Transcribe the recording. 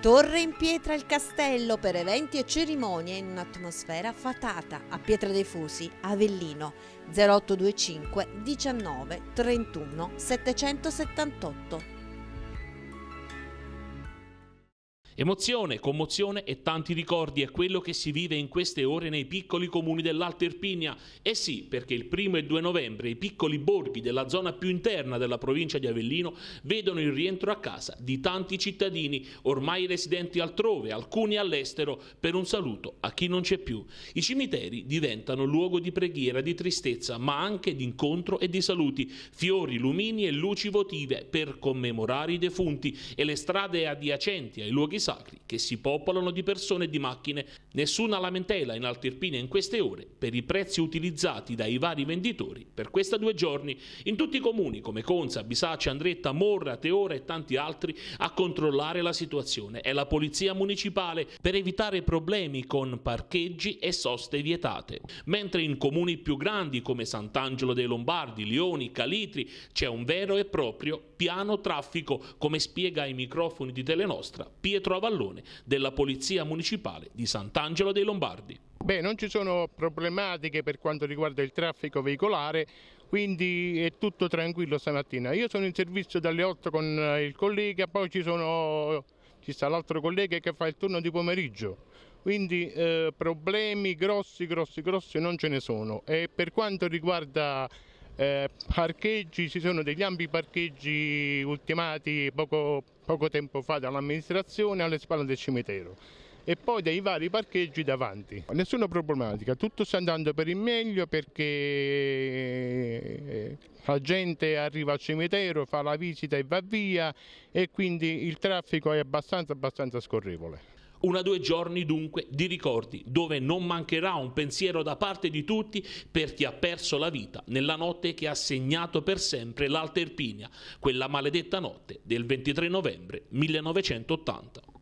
Torre in pietra il castello per eventi e cerimonie in un'atmosfera fatata a Pietra dei Fusi, Avellino 0825 19 31 778. Emozione, commozione e tanti ricordi è quello che si vive in queste ore nei piccoli comuni dell'Alta Irpinia. E eh sì, perché il primo e 2 novembre i piccoli borghi della zona più interna della provincia di Avellino vedono il rientro a casa di tanti cittadini ormai residenti altrove, alcuni all'estero, per un saluto a chi non c'è più. I cimiteri diventano luogo di preghiera, di tristezza, ma anche di incontro e di saluti, fiori, lumini e luci votive per commemorare i defunti e le strade adiacenti ai luoghi sacri sacri, che si popolano di persone e di macchine. Nessuna lamentela in Altirpina in queste ore per i prezzi utilizzati dai vari venditori per questi due giorni. In tutti i comuni come Conza, Bisace, Andretta, Morra, Teora e tanti altri a controllare la situazione è la polizia municipale per evitare problemi con parcheggi e soste vietate. Mentre in comuni più grandi come Sant'Angelo dei Lombardi, Lioni, Calitri c'è un vero e proprio piano traffico, come spiega ai microfoni di Telenostra Pietro Avallone della Polizia Municipale di Sant'Angelo dei Lombardi. Beh, non ci sono problematiche per quanto riguarda il traffico veicolare, quindi è tutto tranquillo stamattina. Io sono in servizio dalle 8 con eh, il collega, poi ci, sono, ci sta l'altro collega che fa il turno di pomeriggio. Quindi eh, problemi grossi, grossi, grossi non ce ne sono. E per quanto riguarda eh, parcheggi, ci sono degli ampi parcheggi ultimati poco, poco tempo fa dall'amministrazione alle spalle del cimitero e poi dei vari parcheggi davanti. Nessuna problematica, tutto sta andando per il meglio perché eh, la gente arriva al cimitero, fa la visita e va via e quindi il traffico è abbastanza, abbastanza scorrevole. Una due giorni dunque di ricordi, dove non mancherà un pensiero da parte di tutti per chi ha perso la vita nella notte che ha segnato per sempre l'Alta Erpinia, quella maledetta notte del 23 novembre 1980.